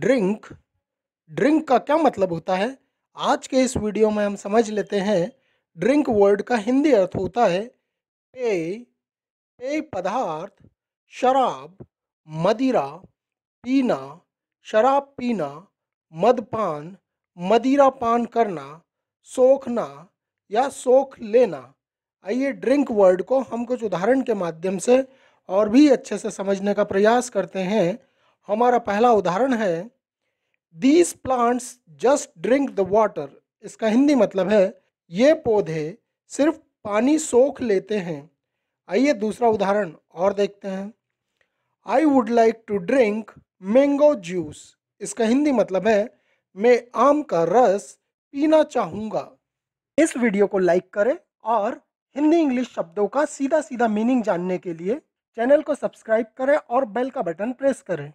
drink drink का क्या मतलब होता है आज के इस वीडियो में हम समझ लेते हैं ड्रिंक वर्ड का हिंदी अर्थ होता है पेय पेय पदार्थ शराब मदिरा पीना शराब पीना मदपान मदिरा पान करना सोखना या सोख लेना आइए ड्रिंक वर्ड को हम कुछ उदाहरण के माध्यम से और भी अच्छे से समझने का प्रयास करते हैं हमारा पहला उदाहरण है these plants just drink the water इसका हिंदी मतलब है ये पौधे सिर्फ पानी सोख लेते हैं आइए दूसरा उदाहरण और देखते हैं I would like to drink mango juice इसका हिंदी मतलब है मैं आम का रस पीना चाहूँगा इस वीडियो को लाइक करें और हिंदी इंग्लिश शब्दों का सीधा सीधा मीनिंग जानने के लिए चैनल को सब्सक्राइब करें और बेल का बटन प्रेस करें